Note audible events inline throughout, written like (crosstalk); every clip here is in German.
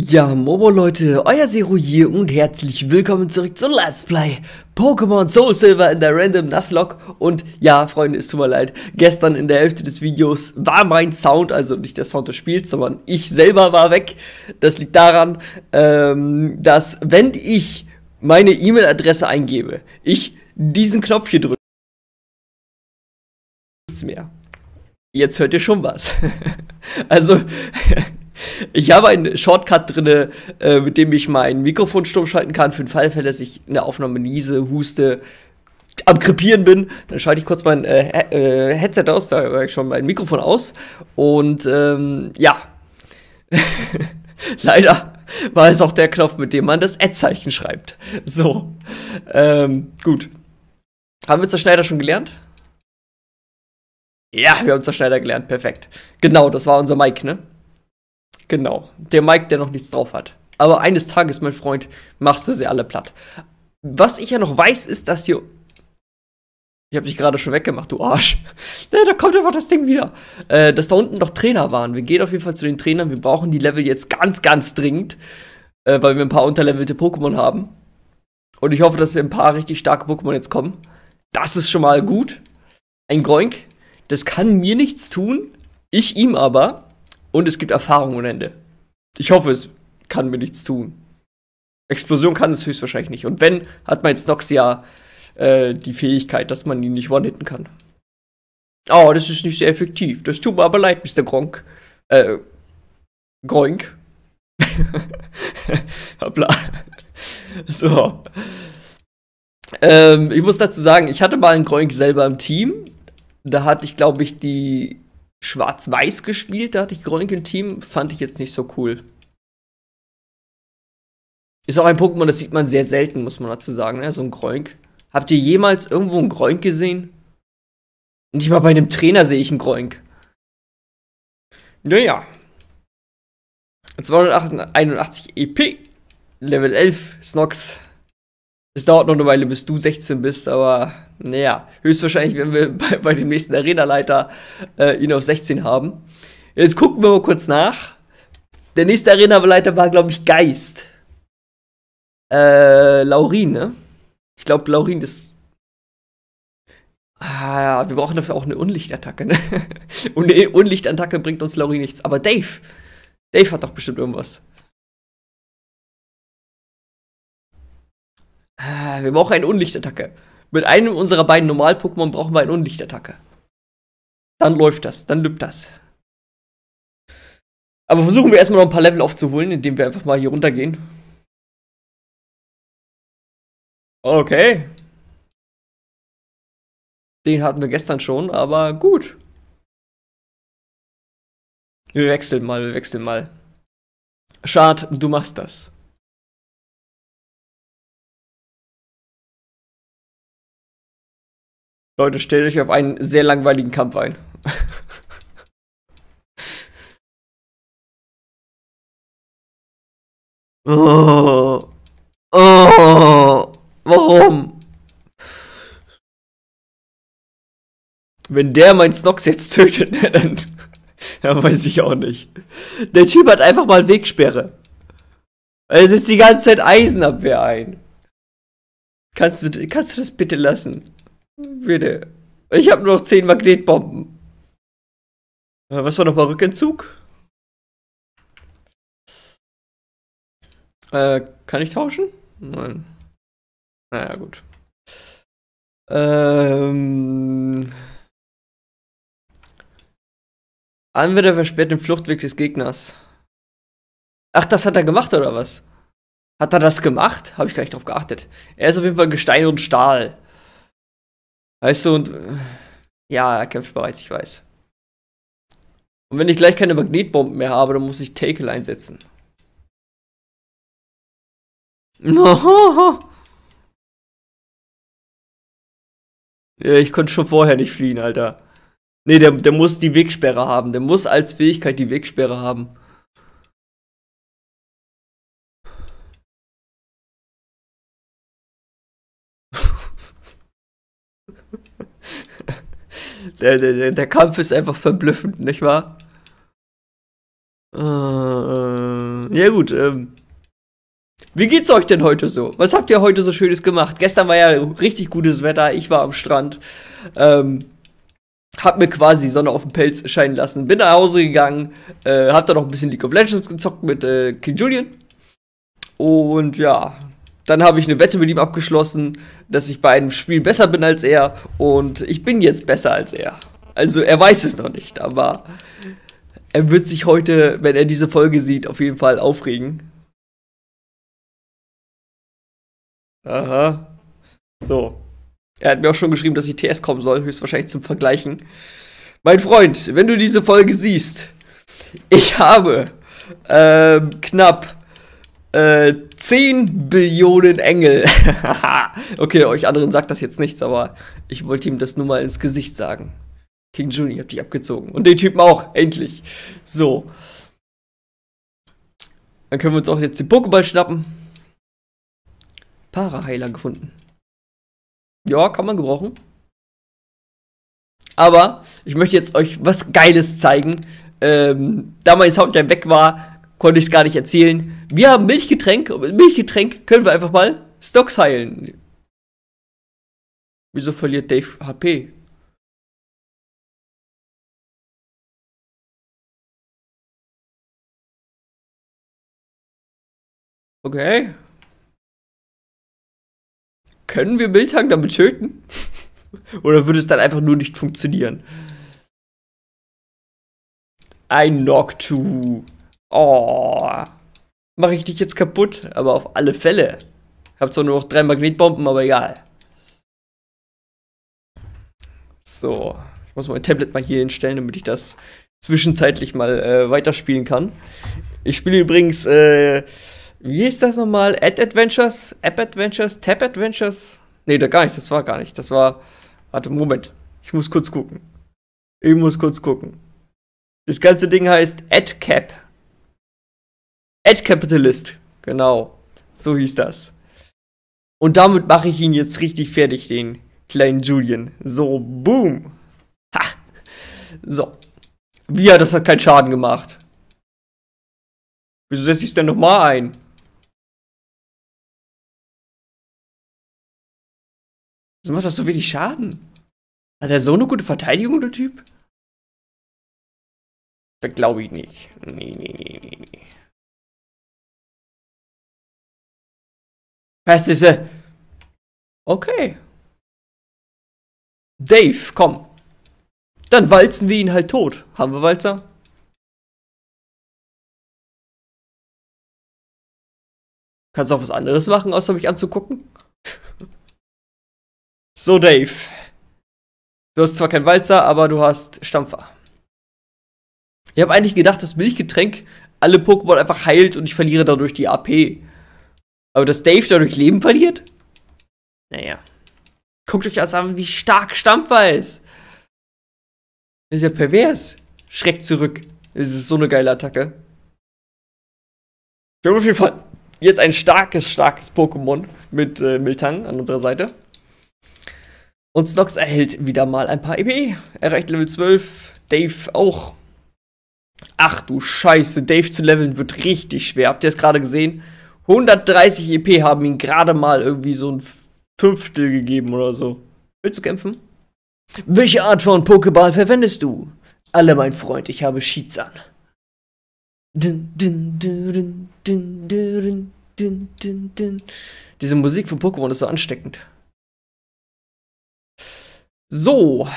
Ja, Mobo Leute, euer Zero hier und herzlich willkommen zurück zu Let's Play Pokémon Soul Silver in der Random Nuzlocke. Und ja, Freunde, es tut mir leid, gestern in der Hälfte des Videos war mein Sound, also nicht der Sound des Spiels, sondern ich selber war weg. Das liegt daran, ähm, dass wenn ich meine E-Mail-Adresse eingebe, ich diesen Knopf hier drücke. Nichts mehr. Jetzt hört ihr schon was. (laughs) also... (laughs) Ich habe einen Shortcut drin, äh, mit dem ich mein Mikrofon stumm schalten kann, für den Fall, dass ich in der Aufnahme niese, huste, am krepieren bin, dann schalte ich kurz mein äh, äh, Headset aus, da habe ich schon mein Mikrofon aus. Und ähm, ja, (laughs) leider war es auch der Knopf, mit dem man das Ad-Zeichen schreibt. So, ähm, gut. Haben wir Zerschneider schon gelernt? Ja, wir haben Zerschneider gelernt, perfekt. Genau, das war unser Mic, ne? Genau. Der Mike, der noch nichts drauf hat. Aber eines Tages, mein Freund, machst du sie alle platt. Was ich ja noch weiß, ist, dass hier. Ich hab dich gerade schon weggemacht, du Arsch. (laughs) da kommt einfach das Ding wieder. Äh, dass da unten noch Trainer waren. Wir gehen auf jeden Fall zu den Trainern. Wir brauchen die Level jetzt ganz, ganz dringend. Äh, weil wir ein paar unterlevelte Pokémon haben. Und ich hoffe, dass hier ein paar richtig starke Pokémon jetzt kommen. Das ist schon mal gut. Ein Groink, das kann mir nichts tun. Ich ihm aber. Und es gibt Erfahrung ohne Ende. Ich hoffe, es kann mir nichts tun. Explosion kann es höchstwahrscheinlich nicht. Und wenn, hat mein Snox ja äh, die Fähigkeit, dass man ihn nicht one-hitten kann. Oh, das ist nicht sehr effektiv. Das tut mir aber leid, Mr. Gronk. Äh, Groink. (laughs) Hoppla. so. Ähm, ich muss dazu sagen, ich hatte mal einen Groink selber im Team. Da hatte ich, glaube ich, die schwarz-weiß gespielt, da hatte ich im Team, fand ich jetzt nicht so cool. Ist auch ein Pokémon, das sieht man sehr selten, muss man dazu sagen, ne? So ein Groink. Habt ihr jemals irgendwo einen Groink gesehen? Nicht mal bei einem Trainer sehe ich einen Groink. Naja. 281 EP. Level 11, Snox. Es dauert noch eine Weile, bis du 16 bist, aber naja, höchstwahrscheinlich werden wir (laughs) bei, bei dem nächsten Arenaleiter äh, ihn auf 16 haben. Jetzt gucken wir mal kurz nach. Der nächste Arenaleiter war, glaube ich, Geist. Äh, Laurin, ne? Ich glaube, Laurin ist. Ah, ja, wir brauchen dafür auch eine Unlichtattacke, ne? (laughs) Und eine Unlichtattacke bringt uns Laurin nichts. Aber Dave! Dave hat doch bestimmt irgendwas. Äh, wir brauchen eine Unlichtattacke. Mit einem unserer beiden Normal-Pokémon brauchen wir eine Unlichtattacke. Dann läuft das, dann lübt das. Aber versuchen wir erstmal noch ein paar Level aufzuholen, indem wir einfach mal hier runtergehen. Okay. Den hatten wir gestern schon, aber gut. Wir wechseln mal, wir wechseln mal. Schad, du machst das. Leute, stellt euch auf einen sehr langweiligen Kampf ein. oh. Oh. Warum? Wenn der meinen Snox jetzt tötet, (laughs) dann, ja, weiß ich auch nicht. Der Typ hat einfach mal Wegsperre. Er setzt die ganze Zeit Eisenabwehr ein. Kannst du, kannst du das bitte lassen? Bitte. Ich habe nur noch 10 Magnetbomben. Äh, was war nochmal Rückentzug? Äh, kann ich tauschen? Nein. Naja, gut. Ähm. Anwender versperrt den Fluchtweg des Gegners. Ach, das hat er gemacht, oder was? Hat er das gemacht? Habe ich gar nicht drauf geachtet. Er ist auf jeden Fall Gestein und Stahl. Weißt du, und äh, ja, er kämpft bereits, ich weiß. Und wenn ich gleich keine Magnetbomben mehr habe, dann muss ich Tackle einsetzen. (laughs) Ja, ich konnte schon vorher nicht fliehen, Alter. Nee, der, der muss die Wegsperre haben. Der muss als Fähigkeit die Wegsperre haben. der, der, der Kampf ist einfach verblüffend, nicht wahr? Äh, ja gut, ähm. Wie geht's euch denn heute so? Was habt ihr heute so Schönes gemacht? Gestern war ja richtig gutes Wetter, ich war am Strand. Ähm, hab mir quasi Sonne auf dem Pelz scheinen lassen. Bin nach Hause gegangen, äh, hab da noch ein bisschen League of Legends gezockt mit äh, King Julian. Und ja, dann habe ich eine Wette mit ihm abgeschlossen, dass ich bei einem Spiel besser bin als er und ich bin jetzt besser als er. Also er weiß es noch nicht, aber er wird sich heute, wenn er diese Folge sieht, auf jeden Fall aufregen. Aha. So. Er hat mir auch schon geschrieben, dass ich TS kommen soll, höchstwahrscheinlich zum Vergleichen. Mein Freund, wenn du diese Folge siehst, ich habe ähm, knapp äh, 10 Billionen Engel. (laughs) okay, euch anderen sagt das jetzt nichts, aber ich wollte ihm das nur mal ins Gesicht sagen. King Junior, hab dich abgezogen. Und den Typen auch, endlich. So. Dann können wir uns auch jetzt den Pokéball schnappen. Paraheiler gefunden. Ja, kann man gebrauchen. Aber ich möchte jetzt euch was Geiles zeigen. Ähm, da mein Sound ja weg war, konnte ich es gar nicht erzählen. Wir haben Milchgetränk, und mit Milchgetränk können wir einfach mal Stocks heilen. Wieso verliert Dave HP? Okay. Können wir Miltank damit töten? (laughs) Oder würde es dann einfach nur nicht funktionieren? Ein Noctu. Oh. Mache ich dich jetzt kaputt? Aber auf alle Fälle. Ich habe zwar nur noch drei Magnetbomben, aber egal. So. Ich muss mein Tablet mal hier hinstellen, damit ich das zwischenzeitlich mal äh, weiterspielen kann. Ich spiele übrigens, äh, wie ist das nochmal? Ad Adventures? App Adventures? Tab Adventures? Nee, da gar nicht, das war gar nicht. Das war. Warte, Moment. Ich muss kurz gucken. Ich muss kurz gucken. Das ganze Ding heißt AdCap. Ad Capitalist. Genau. So hieß das. Und damit mache ich ihn jetzt richtig fertig, den kleinen Julian. So, boom. Ha. So. Wie, ja, das hat keinen Schaden gemacht. Wieso setze ich es denn nochmal ein? Wieso macht das so wenig Schaden? Hat er so eine gute Verteidigung, der Typ? Da glaube ich nicht. Nee, nee, nee, nee, nee. Weißt diese. Okay. Dave, komm. Dann walzen wir ihn halt tot. Haben wir Walzer? Kannst du auch was anderes machen, außer mich anzugucken? (laughs) so, Dave. Du hast zwar keinen Walzer, aber du hast Stampfer. Ich habe eigentlich gedacht, dass Milchgetränk alle Pokémon einfach heilt und ich verliere dadurch die AP. Aber dass Dave dadurch Leben verliert? Naja. Guckt euch das an, wie stark Stampfer ist. Ist ja pervers. Schreckt zurück. Es ist so eine geile Attacke. Wir haben auf jeden Fall jetzt ein starkes, starkes Pokémon mit äh, Miltang an unserer Seite. Und Snox erhält wieder mal ein paar EP. Erreicht Level 12. Dave auch. Ach du Scheiße, Dave zu leveln wird richtig schwer. Habt ihr es gerade gesehen? 130 EP haben ihm gerade mal irgendwie so ein Fünftel gegeben oder so. Willst du kämpfen? Welche Art von Pokéball verwendest du? Alle, mein Freund, ich habe Schiedsern. Diese Musik von Pokémon ist so ansteckend. So.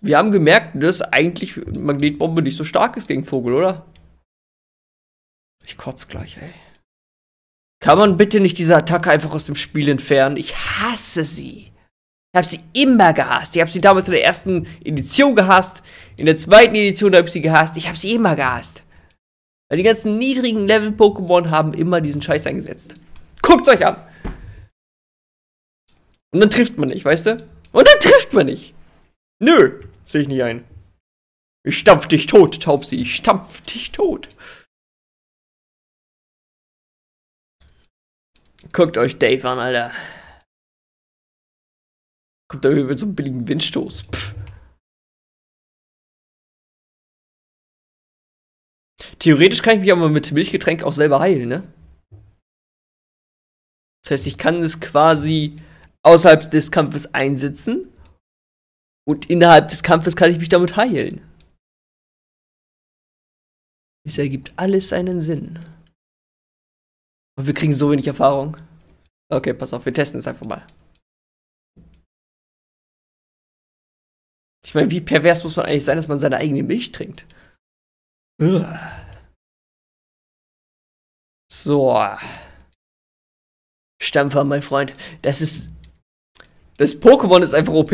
Wir haben gemerkt, dass eigentlich Magnetbombe nicht so stark ist gegen Vogel, oder? Ich kotz gleich, ey. Kann man bitte nicht diese Attacke einfach aus dem Spiel entfernen? Ich hasse sie. Ich habe sie immer gehasst. Ich habe sie damals in der ersten Edition gehasst. In der zweiten Edition habe ich sie gehasst. Ich habe sie immer gehasst. Weil die ganzen niedrigen Level-Pokémon haben immer diesen Scheiß eingesetzt. Guckt euch an. Und dann trifft man nicht, weißt du? Und dann trifft man nicht. Nö, sehe ich nicht ein. Ich stampf dich tot, Taubsi. Ich stampf dich tot. Guckt euch Dave an, Alter. Kommt da mit so einem billigen Windstoß. Pff. Theoretisch kann ich mich aber mit Milchgetränk auch selber heilen, ne? Das heißt, ich kann es quasi außerhalb des Kampfes einsetzen und innerhalb des Kampfes kann ich mich damit heilen. Es ergibt alles seinen Sinn. Und wir kriegen so wenig Erfahrung. Okay, pass auf, wir testen es einfach mal. Ich meine, wie pervers muss man eigentlich sein, dass man seine eigene Milch trinkt? Ugh. So. Stampfer, mein Freund. Das ist. Das Pokémon ist einfach OP.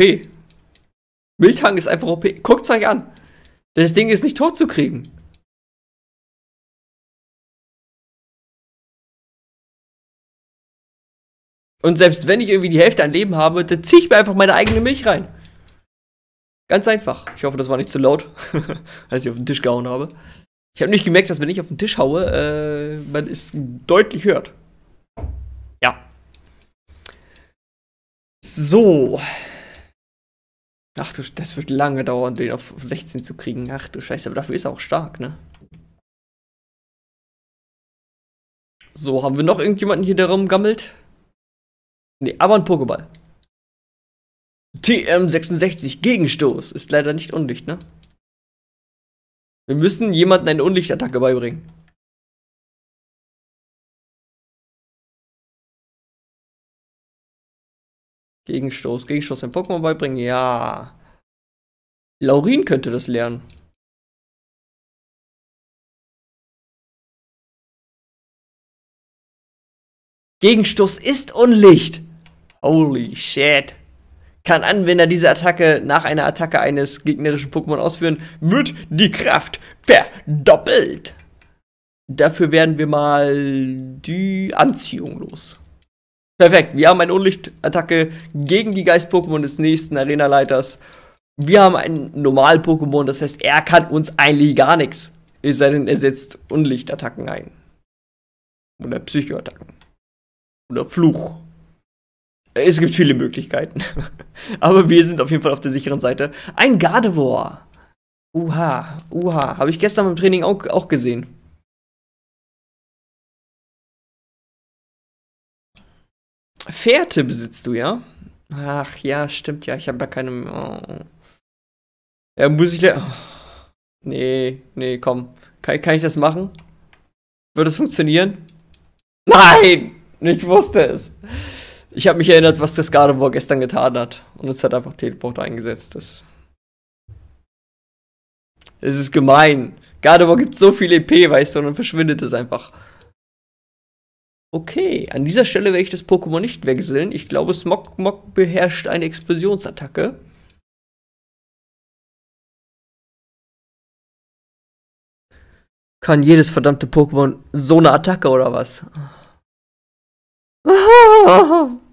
Miltang ist einfach OP. Guckt es euch an. Das Ding ist nicht tot zu kriegen. Und selbst wenn ich irgendwie die Hälfte an Leben habe, dann ziehe ich mir einfach meine eigene Milch rein. Ganz einfach. Ich hoffe, das war nicht zu laut, (laughs) als ich auf den Tisch gehauen habe. Ich habe nicht gemerkt, dass wenn ich auf den Tisch haue, äh, man es deutlich hört. Ja. So. Ach du, das wird lange dauern, den auf 16 zu kriegen. Ach du Scheiße, aber dafür ist er auch stark, ne? So, haben wir noch irgendjemanden hier, der rumgammelt? Nee, aber ein Pokéball. TM66 Gegenstoß ist leider nicht undicht, ne? Wir müssen jemanden eine Unlichtattacke beibringen. Gegenstoß. Gegenstoß ein Pokémon beibringen? Ja. Laurin könnte das lernen. Gegenstoß ist Unlicht. Holy shit. Kann Anwender diese Attacke nach einer Attacke eines gegnerischen Pokémon ausführen, wird die Kraft verdoppelt. Dafür werden wir mal die Anziehung los. Perfekt, wir haben eine Unlichtattacke gegen die Geist-Pokémon des nächsten Arena-Leiters. Wir haben ein Normal-Pokémon, das heißt, er kann uns eigentlich gar nichts. Es sei denn, er setzt Unlichtattacken ein. Oder Psycho-Attacken. Oder Fluch. Es gibt viele Möglichkeiten. (laughs) Aber wir sind auf jeden Fall auf der sicheren Seite. Ein Gardevoir. Uha, uha. Habe ich gestern beim Training auch, auch gesehen. Fährte besitzt du, ja? Ach ja, stimmt ja. Ich habe ja keine. Oh, oh. Ja, muss ich. Oh. Nee, nee, komm. Kann, kann ich das machen? Wird es funktionieren? Nein! Ich wusste es. Ich habe mich erinnert, was das Gardevoir gestern getan hat. Und es hat einfach Teleport eingesetzt. Das es ist gemein. Gardevoir gibt so viel EP, weißt du, und dann verschwindet es einfach. Okay, an dieser Stelle werde ich das Pokémon nicht wechseln. Ich glaube, Smogmog beherrscht eine Explosionsattacke. Kann jedes verdammte Pokémon so eine Attacke oder was? (laughs)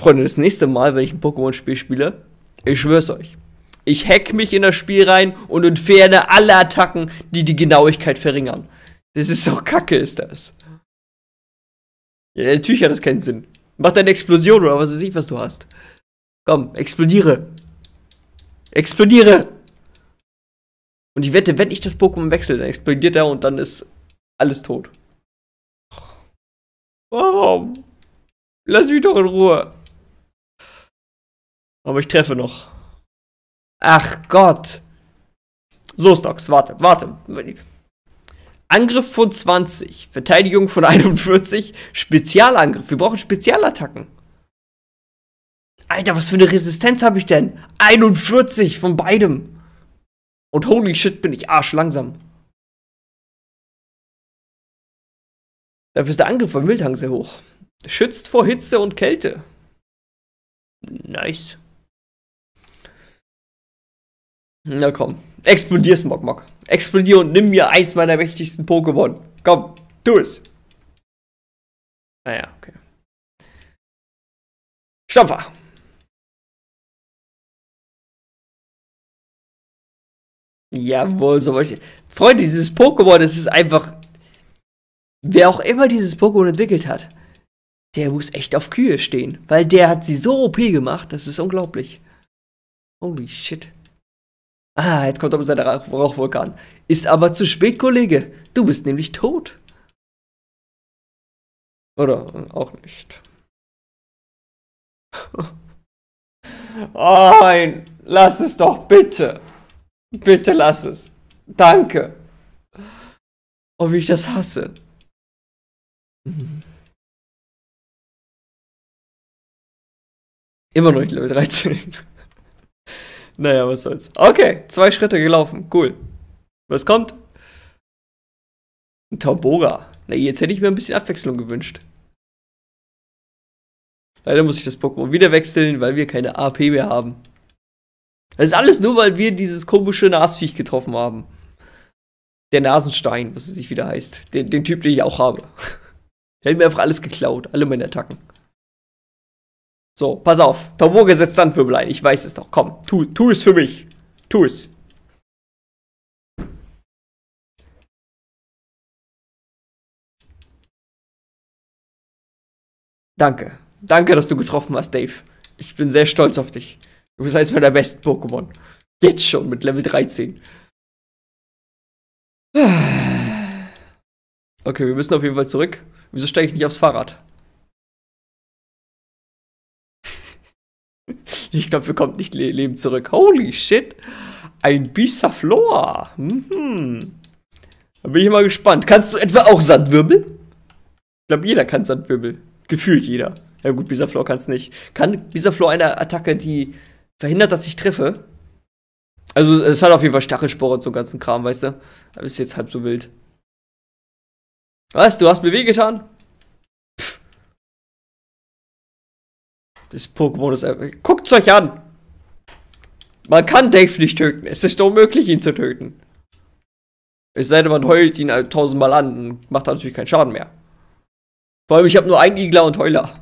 Freunde, das nächste Mal, wenn ich ein Pokémon-Spiel spiele, ich schwör's euch. Ich hack mich in das Spiel rein und entferne alle Attacken, die die Genauigkeit verringern. Das ist so kacke, ist das. Ja, natürlich hat das keinen Sinn. Mach deine Explosion oder was weiß ich, was du hast. Komm, explodiere. Explodiere! Und ich wette, wenn ich das Pokémon wechsle, dann explodiert er und dann ist alles tot. Warum? Lass mich doch in Ruhe. Aber ich treffe noch. Ach Gott. So, Stocks, warte, warte. Angriff von 20, Verteidigung von 41, Spezialangriff. Wir brauchen Spezialattacken. Alter, was für eine Resistenz habe ich denn? 41 von beidem. Und holy shit, bin ich arschlangsam. Dafür ist der Angriff beim Wildhang sehr hoch. Schützt vor Hitze und Kälte. Nice. Na komm. Explodier, Smogmog. Explodier und nimm mir eins meiner mächtigsten Pokémon. Komm, tu es. Naja, okay. Stampfer. Jawohl, so wollte ich. Freunde, dieses Pokémon, das ist einfach. Wer auch immer dieses Pokémon entwickelt hat, der muss echt auf Kühe stehen. Weil der hat sie so OP gemacht, das ist unglaublich. Holy shit. Ah, jetzt kommt aber sein Rauchvulkan. Ist aber zu spät, Kollege. Du bist nämlich tot. Oder äh, auch nicht. oh (laughs) nein, lass es doch bitte. Bitte lass es. Danke. Oh, wie ich das hasse. Immer noch nicht Level 13. Naja, was soll's. Okay, zwei Schritte gelaufen. Cool. Was kommt? Ein Tauboga. Na, jetzt hätte ich mir ein bisschen Abwechslung gewünscht. Leider muss ich das Pokémon wieder wechseln, weil wir keine AP mehr haben. Das ist alles nur, weil wir dieses komische Nasviech getroffen haben. Der Nasenstein, was es sich wieder heißt. Den, den Typ, den ich auch habe. (laughs) Der hat mir einfach alles geklaut, alle meine Attacken. So, pass auf. Taboge setzt Sandwirbel ein. Ich weiß es doch. Komm, tu, tu es für mich. Tu es. Danke. Danke, dass du getroffen hast, Dave. Ich bin sehr stolz auf dich. Du bist eines meiner besten Pokémon. Jetzt schon mit Level 13. (sighs) Okay, wir müssen auf jeden Fall zurück. Wieso steige ich nicht aufs Fahrrad? (laughs) Ich glaube, wir kommen nicht le leben zurück. Holy shit. Ein Bissaflor. Mhm. Da bin ich mal gespannt. Kannst du etwa auch Sandwirbel? Ich glaube, jeder kann Sandwirbel. Gefühlt jeder. Ja gut, Bisaflor kann es nicht. Kann Bisaflor eine Attacke, die verhindert, dass ich treffe? Also es hat auf jeden Fall Stachelspore und so ganzen Kram, weißt du? Aber ist jetzt halb so wild. Was? Du hast mir wehgetan? Das Pokémon ist einfach. Guckt's euch an! Man kann Dave nicht töten. Es ist unmöglich, ihn zu töten. Es sei denn, man heult ihn halt tausendmal an und macht natürlich keinen Schaden mehr. Vor allem, ich habe nur einen Igler und Heuler.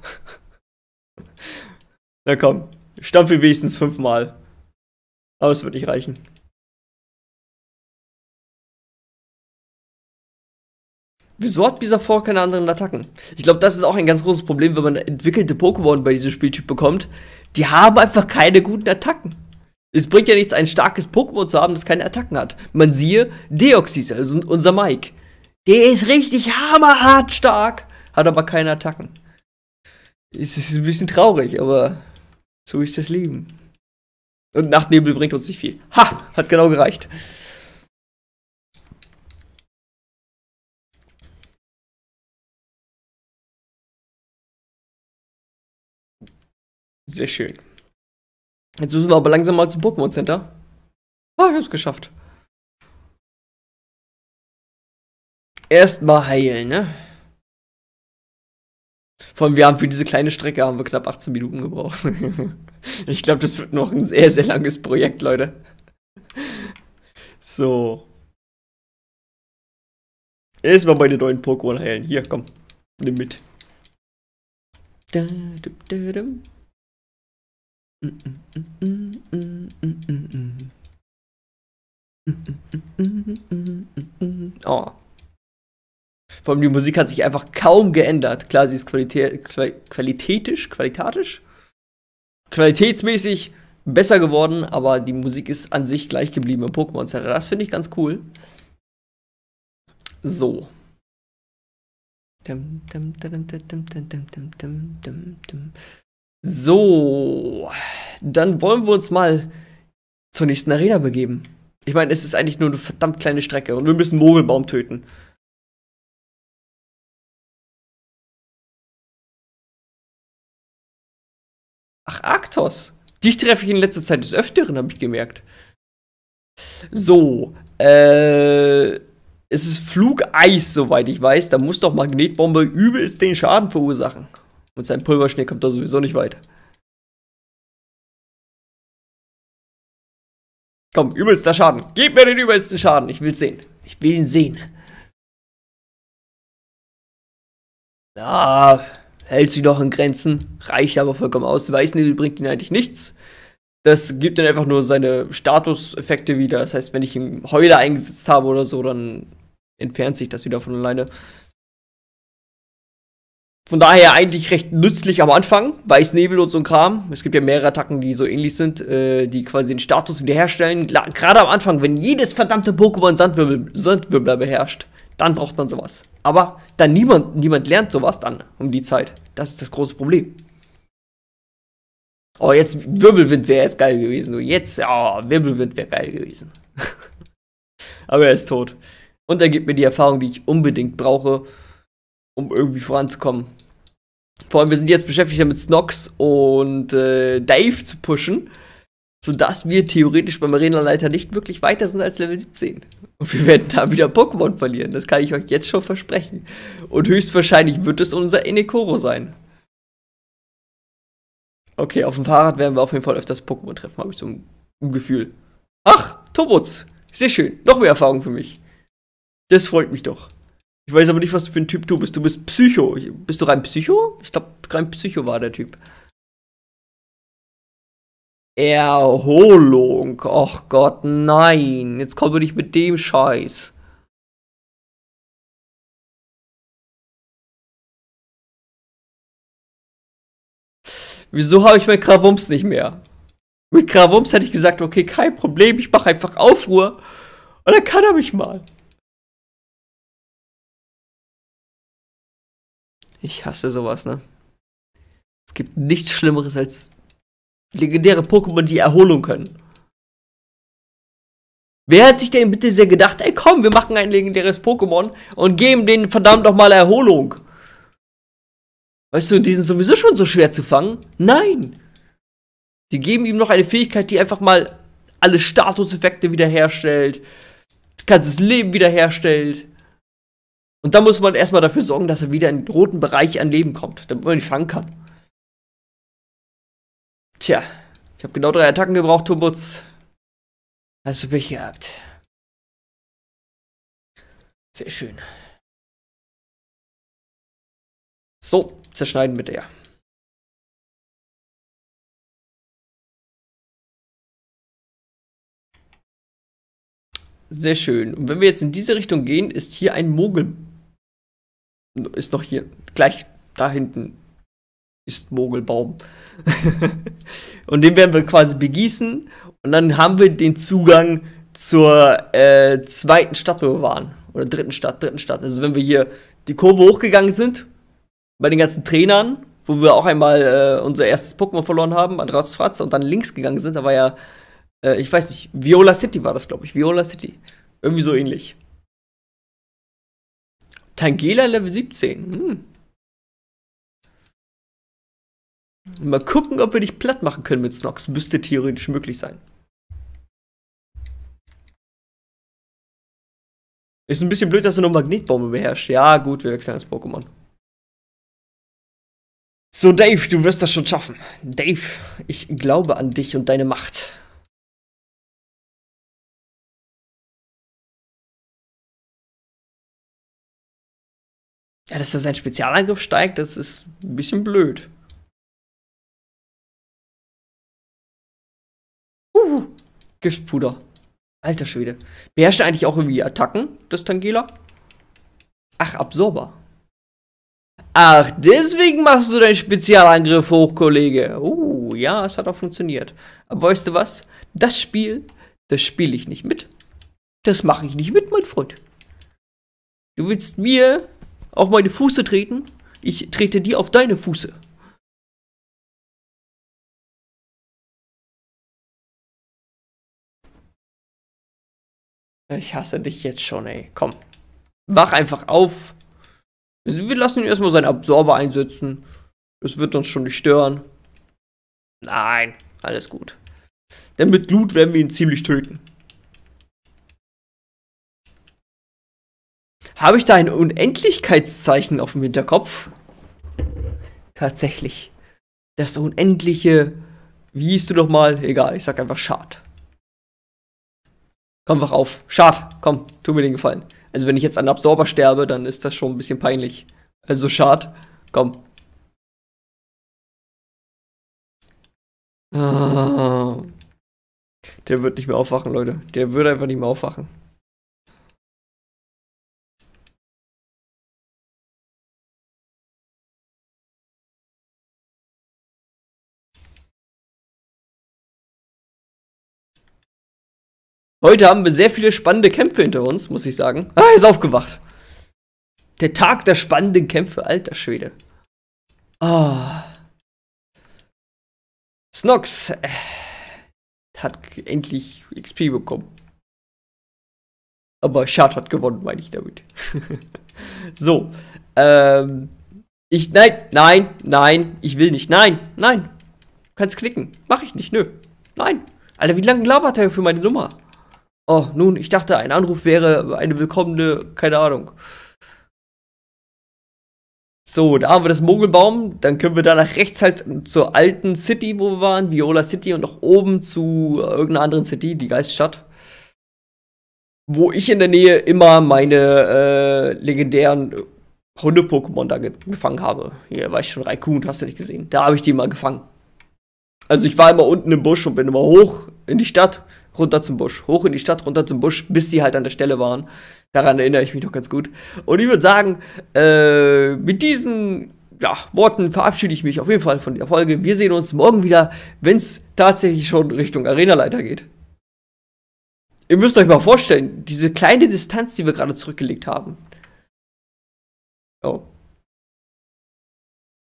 (laughs) Na komm, stampfe wenigstens fünfmal. Aber es wird nicht reichen. Wieso hat Bisafor keine anderen Attacken? Ich glaube, das ist auch ein ganz großes Problem, wenn man entwickelte Pokémon bei diesem Spieltyp bekommt. Die haben einfach keine guten Attacken. Es bringt ja nichts, ein starkes Pokémon zu haben, das keine Attacken hat. Man siehe Deoxys, also unser Mike. Der ist richtig hammerhart stark, hat aber keine Attacken. Es ist ein bisschen traurig, aber so ist das Leben. Und Nachtnebel bringt uns nicht viel. Ha, hat genau gereicht. Sehr schön. Jetzt müssen wir aber langsam mal zum Pokémon Center. Ah, ich hab's geschafft. Erstmal heilen, ne? Vor allem, wir haben für diese kleine Strecke haben wir knapp 18 Minuten gebraucht. (laughs) ich glaube, das wird noch ein sehr, sehr langes Projekt, Leute. So. Erstmal meine neuen Pokémon heilen. Hier, komm. Nimm mit. Da, da, da, Oh. Vor allem die Musik hat sich einfach kaum geändert. Klar, sie ist qualitä qualitätisch, qualitatisch, qualitätsmäßig besser geworden, aber die Musik ist an sich gleich geblieben im Pokémon Center. Das finde ich ganz cool. So. Dum, dum, dum, so, dann wollen wir uns mal zur nächsten Arena begeben. Ich meine, es ist eigentlich nur eine verdammt kleine Strecke und wir müssen Mogelbaum töten. Ach, Arktos. Dich treffe ich in letzter Zeit des Öfteren, habe ich gemerkt. So, äh. Es ist Flugeis, soweit ich weiß. Da muss doch Magnetbombe übelst den Schaden verursachen. Und sein Pulverschnee kommt da sowieso nicht weit. Komm, übelster Schaden. Gib mir den übelsten Schaden. Ich will's sehen. Ich will ihn sehen. Ja, hält sie noch in Grenzen. Reicht aber vollkommen aus. Weißnebel bringt ihn eigentlich nichts. Das gibt dann einfach nur seine Statuseffekte wieder. Das heißt, wenn ich ihm Heule eingesetzt habe oder so, dann entfernt sich das wieder von alleine. Von daher eigentlich recht nützlich am Anfang, Weiß Nebel und so ein Kram. Es gibt ja mehrere Attacken, die so ähnlich sind, äh, die quasi den Status wiederherstellen. Gerade am Anfang, wenn jedes verdammte Pokémon Sandwirbel, Sandwirbler beherrscht, dann braucht man sowas. Aber dann niemand, niemand lernt sowas dann um die Zeit. Das ist das große Problem. Oh, jetzt Wirbelwind wäre jetzt geil gewesen. Du. Jetzt, ja, oh, Wirbelwind wäre geil gewesen. (laughs) Aber er ist tot. Und er gibt mir die Erfahrung, die ich unbedingt brauche, um irgendwie voranzukommen. Vor allem, wir sind jetzt beschäftigt damit, Snox und äh, Dave zu pushen, sodass wir theoretisch beim Arena-Leiter nicht wirklich weiter sind als Level 17. Und wir werden da wieder Pokémon verlieren, das kann ich euch jetzt schon versprechen. Und höchstwahrscheinlich wird es unser Enekoro sein. Okay, auf dem Fahrrad werden wir auf jeden Fall öfters Pokémon treffen, habe ich so ein, ein Gefühl. Ach, Tobutz, sehr schön, noch mehr Erfahrung für mich. Das freut mich doch. Ich weiß aber nicht, was für ein Typ du bist. Du bist Psycho. Bist du rein Psycho? Ich glaube, rein Psycho war der Typ. Erholung. Och Gott, nein. Jetzt kommen wir nicht mit dem Scheiß. Wieso habe ich mein Krawumps nicht mehr? Mit Krawumps hätte ich gesagt, okay, kein Problem, ich mache einfach Aufruhr. Und dann kann er mich mal. Ich hasse sowas, ne? Es gibt nichts Schlimmeres als legendäre Pokémon, die Erholung können. Wer hat sich denn bitte sehr gedacht, ey komm, wir machen ein legendäres Pokémon und geben denen verdammt nochmal Erholung? Weißt du, die sind sowieso schon so schwer zu fangen. Nein! Die geben ihm noch eine Fähigkeit, die einfach mal alle Statuseffekte wiederherstellt, ganzes Leben wiederherstellt. Und dann muss man erstmal dafür sorgen, dass er wieder in den roten Bereich an Leben kommt, damit man ihn fangen kann. Tja, ich habe genau drei Attacken gebraucht, Turbutz. Hast du mich gehabt. Sehr schön. So, zerschneiden mit der. Sehr schön. Und wenn wir jetzt in diese Richtung gehen, ist hier ein Mogel ist noch hier, gleich da hinten ist Mogelbaum. (laughs) und den werden wir quasi begießen und dann haben wir den Zugang zur äh, zweiten Stadt, wo wir waren. Oder dritten Stadt, dritten Stadt. Also wenn wir hier die Kurve hochgegangen sind, bei den ganzen Trainern, wo wir auch einmal äh, unser erstes Pokémon verloren haben, an Ratzfratz, und dann links gegangen sind, da war ja, äh, ich weiß nicht, Viola City war das, glaube ich, Viola City. Irgendwie so ähnlich. Tangela Level 17. Hm. Mal gucken, ob wir dich platt machen können mit Snox. Müsste theoretisch möglich sein. Ist ein bisschen blöd, dass er nur Magnetbombe beherrscht. Ja, gut, wir wechseln ins Pokémon. So, Dave, du wirst das schon schaffen. Dave, ich glaube an dich und deine Macht. Ja, dass da sein Spezialangriff steigt, das ist ein bisschen blöd. Uh, Giftpuder. Alter Schwede. Beherrscht er eigentlich auch irgendwie Attacken, das Tangela? Ach, Absorber. Ach, deswegen machst du deinen Spezialangriff hoch, Kollege. Uh, ja, es hat auch funktioniert. Aber weißt du was? Das Spiel, das spiele ich nicht mit. Das mache ich nicht mit, mein Freund. Du willst mir auf meine Fuße treten, ich trete dir auf deine Fuße. Ich hasse dich jetzt schon, ey. Komm. Wach einfach auf. Wir lassen ihn erstmal seinen Absorber einsetzen. Das wird uns schon nicht stören. Nein, alles gut. Denn mit Glut werden wir ihn ziemlich töten. Habe ich da ein Unendlichkeitszeichen auf dem Hinterkopf? Tatsächlich. Das unendliche, wie hieß du doch mal? Egal, ich sag einfach Schad. Komm, wach auf. Schad, komm, tu mir den Gefallen. Also wenn ich jetzt an Absorber sterbe, dann ist das schon ein bisschen peinlich. Also Schad, komm. Ah. Der wird nicht mehr aufwachen, Leute. Der wird einfach nicht mehr aufwachen. Heute haben wir sehr viele spannende Kämpfe hinter uns, muss ich sagen. Ah, er ist aufgewacht. Der Tag der spannenden Kämpfe, alter Schwede. Ah. Oh. Snox äh, hat endlich XP bekommen. Aber Schad hat gewonnen, meine ich damit. (laughs) so. Ähm, ich, nein, nein, nein, ich will nicht. Nein, nein. Du kannst klicken. Mach ich nicht, nö. Nein. Alter, wie lange labert er für meine Nummer? Oh, nun, ich dachte, ein Anruf wäre eine willkommene, keine Ahnung. So, da haben wir das Mogelbaum. Dann können wir da nach rechts halt zur alten City, wo wir waren, Viola City, und nach oben zu irgendeiner anderen City, die Geiststadt. Wo ich in der Nähe immer meine äh, legendären Hunde-Pokémon da gefangen habe. Hier war ich schon Raikun, hast du nicht gesehen. Da habe ich die mal gefangen. Also ich war immer unten im Busch und bin immer hoch in die Stadt, runter zum Busch, hoch in die Stadt, runter zum Busch, bis die halt an der Stelle waren. Daran erinnere ich mich noch ganz gut. Und ich würde sagen, äh, mit diesen ja, Worten verabschiede ich mich auf jeden Fall von der Folge. Wir sehen uns morgen wieder, wenn es tatsächlich schon Richtung Arena-Leiter geht. Ihr müsst euch mal vorstellen, diese kleine Distanz, die wir gerade zurückgelegt haben. Oh.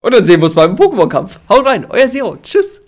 Und dann sehen wir uns beim Pokémon-Kampf. Haut rein, euer Zero. Tschüss.